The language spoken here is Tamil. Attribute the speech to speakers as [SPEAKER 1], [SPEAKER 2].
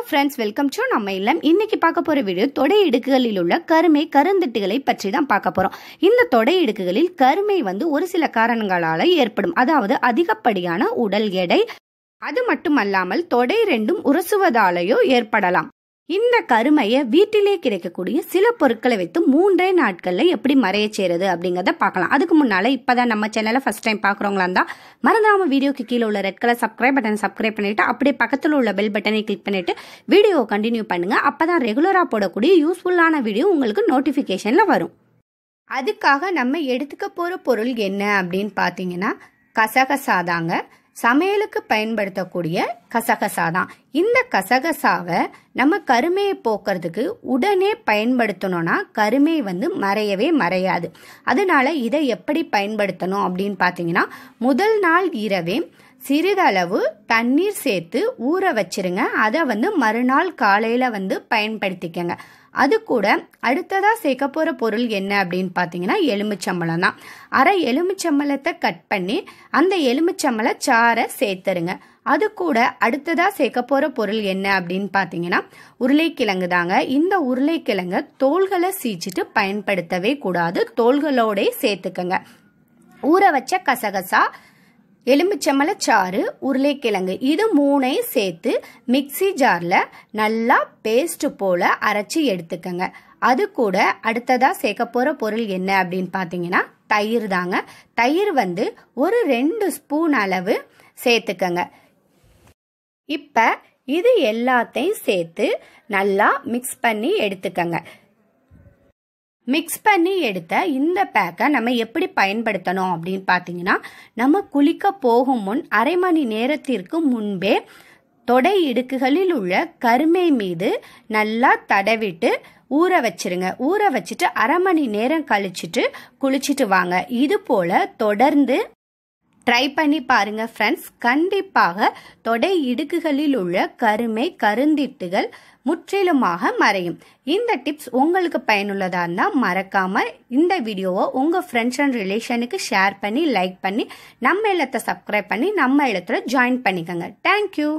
[SPEAKER 1] ஹலோ ஃப்ரெண்ட்ஸ் வெல்கம் டு நம்ம இல்லம் இன்னைக்கு பார்க்க போகிற வீடியோ தொடை இடுக்குகளில் உள்ள கருமை கருந்திட்டுகளை பற்றி தான் பார்க்க போகிறோம் இந்த தொடை இடுக்குகளில் கருமை வந்து ஒரு சில காரணங்களால் ஏற்படும் அதாவது அதிகப்படியான உடல் எடை அது மட்டுமல்லாமல் தொடை ரெண்டும் உரசுவதாலேயோ ஏற்படலாம் இந்த கருமையை வீட்டிலே கிடைக்கக்கூடிய சில பொருட்களை வைத்து மூன்றே நாட்களில் எப்படி மறைய செய்யறது அப்படிங்கிறத பார்க்கலாம் அதுக்கு முன்னால் இப்போ தான் நம்ம சேனலை ஃபஸ்ட் டைம் பார்க்குறவங்களா இருந்தால் மறந்துடாமல் வீடியோக்கு கீழே உள்ள red colour subscribe button subscribe பண்ணிவிட்டு அப்படியே பக்கத்தில் உள்ள பெல் பட்டனை கிளிக் பண்ணிவிட்டு வீடியோ கண்டினியூ பண்ணுங்கள் அப்பதான் ரெகுலரா ரெகுலராக போடக்கூடிய யூஸ்ஃபுல்லான வீடியோ உங்களுக்கு நோட்டிஃபிகேஷனில் வரும் அதுக்காக நம்ம எடுத்துக்க போகிற பொருள் என்ன அப்படின்னு பார்த்தீங்கன்னா கசகசாதாங்க சமையலுக்கு பயன்படுத்தக்கூடிய கசகசா தான் இந்த கசகசாவை நம்ம கருமையை போக்குறதுக்கு உடனே பயன்படுத்தணும்னா கருமை வந்து மறையவே மறையாது அதனால இதை எப்படி பயன்படுத்தணும் அப்படின்னு பார்த்தீங்கன்னா முதல் நாள் இரவே சிறிதளவு தண்ணீர் சேர்த்து ஊற வச்சிருங்க அதை வந்து மறுநாள் காலையில் வந்து பயன்படுத்திக்கங்க அது கூட அடுத்ததாக சேர்க்க போகிற பொருள் என்ன அப்படின்னு பார்த்தீங்கன்னா எலுமிச்சம்பளம் தான் அரை எலுமிச்சம்பளத்தை கட் பண்ணி அந்த எலுமிச்சம்பள சாரை சேர்த்துருங்க அது கூட அடுத்ததாக சேர்க்க போகிற பொருள் என்ன அப்படின்னு பார்த்தீங்கன்னா உருளைக்கிழங்கு தாங்க இந்த உருளைக்கிழங்கு தோள்களை சீச்சிட்டு பயன்படுத்தவே கூடாது தோள்களோடே சேர்த்துக்கங்க ஊற வச்ச கசகசா எலுமிச்சம்பழச்சாறு உருளைக்கிழங்கு இது மூணையும் சேர்த்து மிக்சி ஜாரில் நல்லா பேஸ்ட் போல் அரைச்சி எடுத்துக்கோங்க அது கூட அடுத்ததாக சேர்க்க போகிற பொருள் என்ன அப்படின்னு பார்த்தீங்கன்னா தயிர் தாங்க தயிர் வந்து ஒரு ரெண்டு ஸ்பூன் அளவு சேர்த்துக்கங்க இப்போ இது எல்லாத்தையும் சேர்த்து நல்லா மிக்ஸ் பண்ணி எடுத்துக்கங்க மிக்ஸ் பண்ணி எடுத்த இந்த பேக்கை நம்ம எப்படி பயன்படுத்தணும் அப்படின்னு பார்த்தீங்கன்னா நம்ம குளிக்க போகும் முன் அரை மணி நேரத்திற்கு முன்பே தொடை இடுக்குகளில் உள்ள கருமை மீது நல்லா தடவிட்டு ஊற வச்சிருங்க ஊற வச்சுட்டு அரை மணி நேரம் கழிச்சிட்டு குளிச்சுட்டு வாங்க இது போல தொடர்ந்து ட்ரை பண்ணி பாருங்கள் ஃப்ரெண்ட்ஸ் கண்டிப்பாக தொடை இடுக்குகளில் உள்ள கருமை கருந்திட்டுகள் முற்றிலுமாக மறையும் இந்த டிப்ஸ் உங்களுக்கு பயனுள்ளதாக இருந்தால் மறக்காமல் இந்த வீடியோவை உங்கள் ஃப்ரெண்ட்ஸ் அண்ட் ரிலேஷனுக்கு ஷேர் பண்ணி லைக் பண்ணி நம்ம இல்லத்தை சப்ஸ்கிரைப் பண்ணி நம்ம எழுத்துல ஜாயின் பண்ணிக்கோங்க தேங்க்யூ